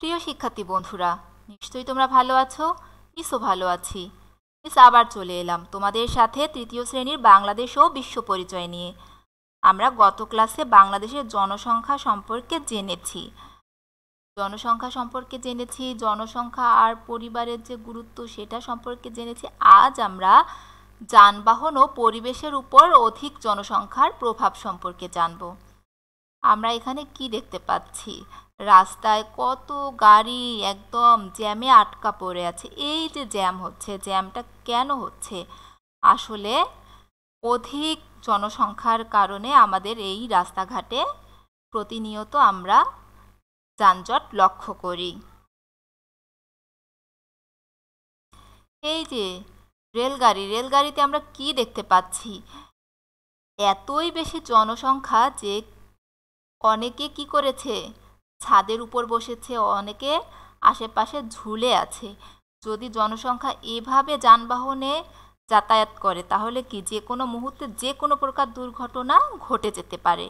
প্রিয় শিক্ষার্থী বন্ধুরা নিশ্চয়ই তোমরা ভালো আছো মিসও ভালো আছি মিস আবার চলে এলাম তোমাদের সাথে তৃতীয় শ্রেণীর বাংলাদেশ ও বিশ্ব পরিচয় নিয়ে আমরা গত ক্লাসে বাংলাদেশের জনসংখ্যা সম্পর্কে জেনেছি জনসংখ্যা সম্পর্কে জেনেছি জনসংখ্যা আর পরিবারের যে গুরুত্ব সেটা সম্পর্কে জেনেছি আজ আমরা যানবাহন ও পরিবেশের উপর অধিক জনসংখ্যার প্রভাব সম্পর্কে জানবো আমরা এখানে কি দেখতে পাচ্ছি রাস্তায় কত গাড়ি একদম জ্যামে আটকা পড়ে আছে এই যে জ্যাম হচ্ছে জ্যামটা কেন হচ্ছে আসলে অধিক জনসংখ্যার কারণে আমাদের এই রাস্তাঘাটে প্রতিনিয়ত আমরা যানজট লক্ষ্য করি এই যে রেলগাড়ি রেলগাড়িতে আমরা কি দেখতে পাচ্ছি এতই বেশি জনসংখ্যা যে অনেকে কি করেছে ছাদের উপর বসেছে অনেকে আশেপাশে ঝুলে আছে যদি জনসংখ্যা এভাবে যানবাহনে যাতায়াত করে তাহলে কি যে কোনো মুহূর্তে যে কোনো প্রকার দুর্ঘটনা ঘটে যেতে পারে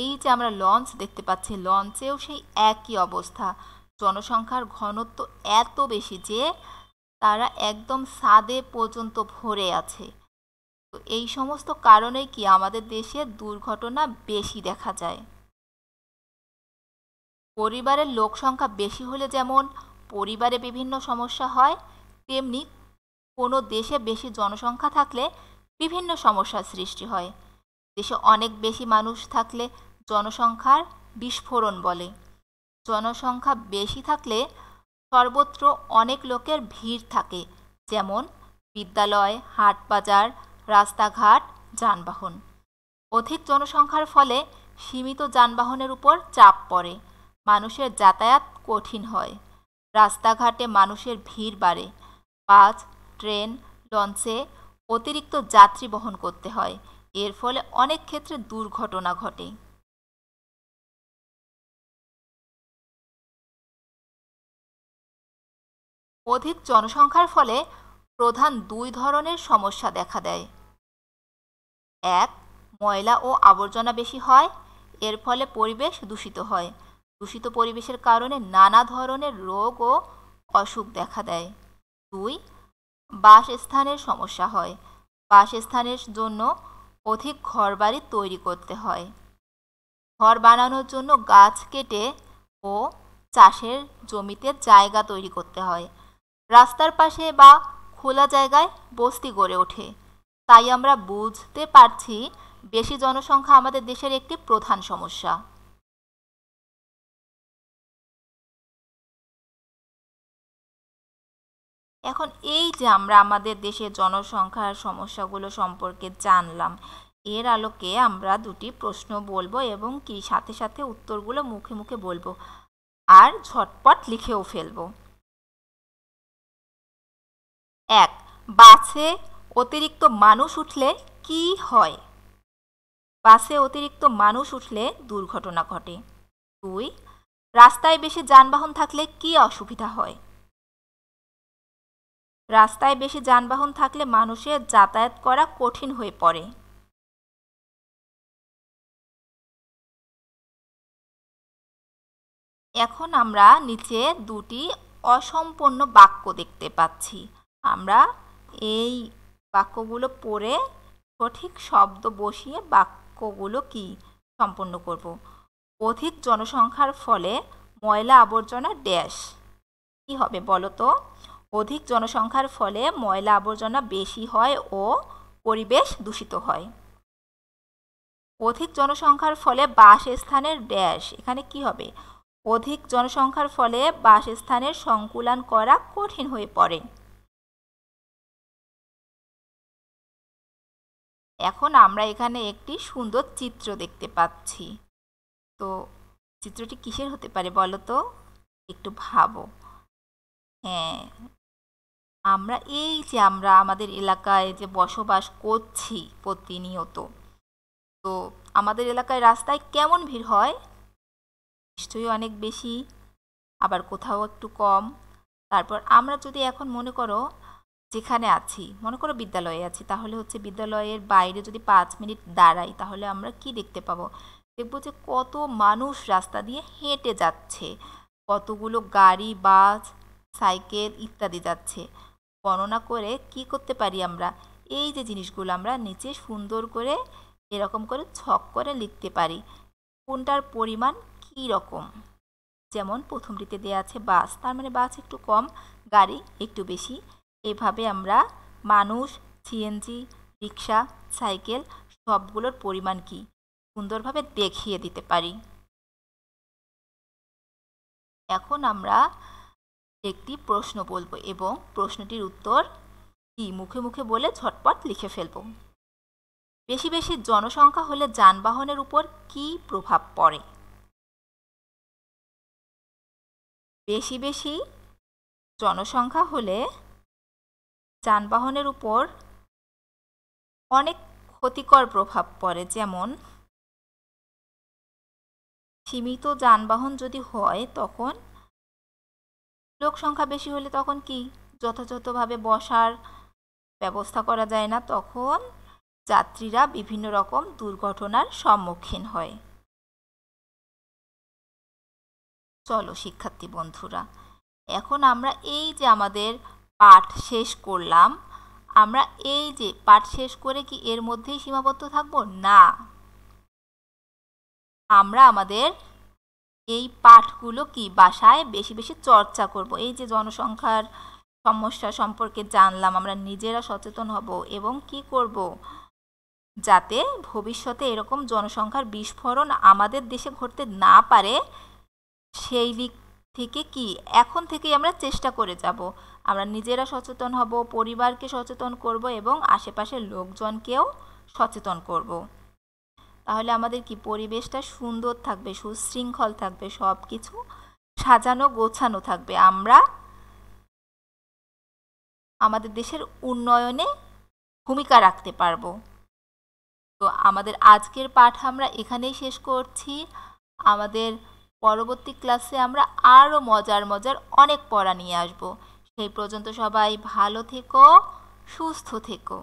এই যে আমরা লঞ্চ দেখতে পাচ্ছি লঞ্চেও সেই একই অবস্থা জনসংখ্যার ঘনত্ব এত বেশি যে তারা একদম সাদে পর্যন্ত ভরে আছে এই সমস্ত কারণেই কি আমাদের দেশে দুর্ঘটনা বেশি দেখা যায় পরিবারের লোক সংখ্যা বেশি হলে যেমন পরিবারে বিভিন্ন সমস্যা হয় তেমনি কোনো দেশে বেশি জনসংখ্যা থাকলে বিভিন্ন সমস্যার সৃষ্টি হয় দেশে অনেক বেশি মানুষ থাকলে জনসংখ্যার বিস্ফোরণ বলে জনসংখ্যা বেশি থাকলে সর্বত্র অনেক লোকের ভিড় থাকে যেমন বিদ্যালয় হাট বাজার রাস্তাঘাট যানবাহন অধিক জনসংখ্যার ফলে সীমিত যানবাহনের উপর চাপ পড়ে মানুষের যাতায়াত কঠিন হয় রাস্তাঘাটে মানুষের ভিড় বাড়ে বাস ট্রেন লঞ্চে অতিরিক্ত যাত্রী বহন করতে হয় এর ফলে অনেক ক্ষেত্রে দুর্ঘটনা ঘটে অধিক জনসংখ্যার ফলে প্রধান দুই ধরনের সমস্যা দেখা দেয় এক ময়লা ও আবর্জনা বেশি হয় এর ফলে পরিবেশ দূষিত হয় দূষিত পরিবেশের কারণে নানা ধরনের রোগ ও অসুখ দেখা দেয় দুই বাসস্থানের সমস্যা হয় বাসস্থানের জন্য অধিক ঘরবাড়ি তৈরি করতে হয় ঘর বানানোর জন্য গাছ কেটে ও চাষের জমিতে জায়গা তৈরি করতে হয় রাস্তার পাশে বা খোলা জায়গায় বস্তি গড়ে ওঠে তাই আমরা বুঝতে পারছি বেশি জনসংখ্যা আমাদের দেশের একটি প্রধান সমস্যা এখন এই যে আমরা আমাদের দেশের জনসংখ্যার সমস্যাগুলো সম্পর্কে জানলাম এর আলোকে আমরা দুটি প্রশ্ন বলবো এবং কি সাথে সাথে উত্তরগুলো মুখে মুখে বলবো আর ঝটপট লিখেও ফেলবো এক বাসে অতিরিক্ত মানুষ উঠলে কি হয় বাসে অতিরিক্ত মানুষ উঠলে দুর্ঘটনা ঘটে দুই রাস্তায় বেশি যানবাহন থাকলে কি অসুবিধা হয় রাস্তায় বেশি যানবাহন থাকলে মানুষের যাতায়াত করা কঠিন হয়ে পড়ে এখন আমরা নিচে দুটি অসম্পূর্ণ বাক্য দেখতে পাচ্ছি আমরা এই বাক্যগুলো পড়ে সঠিক শব্দ বসিয়ে বাক্যগুলো কি সম্পন্ন করব অধিক জনসংখ্যার ফলে ময়লা আবর্জনা ড্যাশ কি হবে বলো তো অধিক জনসংখ্যার ফলে ময়লা আবর্জনা বেশি হয় ও পরিবেশ দূষিত হয় অধিক জনসংখ্যার ফলে বাসস্থানের ড্যাশ এখানে কি হবে অধিক জনসংখ্যার ফলে বাসস্থানের সংকুলান করা কঠিন হয়ে পড়ে এখন আমরা এখানে একটি সুন্দর চিত্র দেখতে পাচ্ছি তো চিত্রটি কিসের হতে পারে বলো তো একটু ভাবো হ্যাঁ আমরা এই যে আমরা আমাদের এলাকায় যে বসবাস করছি প্রতিনিয়ত তো আমাদের এলাকায় রাস্তায় কেমন ভিড় হয় নিশ্চয়ই অনেক বেশি আবার কোথাও একটু কম তারপর আমরা যদি এখন মনে করো যেখানে আছি মনে করো বিদ্যালয়ে আছি তাহলে হচ্ছে বিদ্যালয়ের বাইরে যদি পাঁচ মিনিট দাঁড়াই তাহলে আমরা কি দেখতে পাবো দেখবো যে কত মানুষ রাস্তা দিয়ে হেঁটে যাচ্ছে কতগুলো গাড়ি বাস সাইকেল ইত্যাদি যাচ্ছে গণনা করে কি করতে পারি আমরা এই যে জিনিসগুলো আমরা নিচে সুন্দর করে এরকম করে ছক করে লিখতে পারি কোনটার পরিমাণ কী রকম যেমন প্রথমটিতে দেওয়া আছে বাস তার মানে বাস একটু কম গাড়ি একটু বেশি এভাবে আমরা মানুষ সিএনজি রিক্সা সাইকেল সবগুলোর পরিমাণ কি সুন্দরভাবে দেখিয়ে দিতে পারি এখন আমরা একটি প্রশ্ন বলবো এবং প্রশ্নটির উত্তর কি মুখে মুখে বলে ঝটপট লিখে ফেলব বেশি বেশি জনসংখ্যা হলে যানবাহনের উপর কি প্রভাব পড়ে বেশি বেশি জনসংখ্যা হলে যানবাহনের উপর অনেক ক্ষতিকর প্রভাব পড়ে যেমন সীমিত যানবাহন যদি হয় তখন লোক সংখ্যা বেশি হলে তখন কি যথাযথভাবে বসার ব্যবস্থা করা যায় না তখন যাত্রীরা বিভিন্ন রকম দুর্ঘটনার সম্মুখীন হয় চলো শিক্ষার্থী বন্ধুরা এখন আমরা এই যে আমাদের পাঠ শেষ করলাম আমরা এই যে পাঠ শেষ করে কি এর মধ্যেই সীমাবদ্ধ থাকব না আমরা আমাদের এই পাঠগুলো কি বাসায় বেশি বেশি চর্চা করব এই যে জনসংখ্যার সমস্যা সম্পর্কে জানলাম আমরা নিজেরা সচেতন হব এবং কি করব যাতে ভবিষ্যতে এরকম জনসংখ্যার বিস্ফোরণ আমাদের দেশে ঘটতে না পারে সেই দিক থেকে কি এখন থেকেই আমরা চেষ্টা করে যাব আমরা নিজেরা সচেতন হব পরিবারকে সচেতন করব এবং আশেপাশের লোকজনকেও সচেতন করব। তাহলে আমাদের কি পরিবেশটা সুন্দর থাকবে সুশৃঙ্খল থাকবে সব কিছু সাজানো গোছানো থাকবে আমরা আমাদের দেশের উন্নয়নে ভূমিকা রাখতে পারবো তো আমাদের আজকের পাঠ আমরা এখানেই শেষ করছি আমাদের পরবর্তী ক্লাসে আমরা আরও মজার মজার অনেক পড়া নিয়ে আসব সেই পর্যন্ত সবাই ভালো থেকো সুস্থ থেকো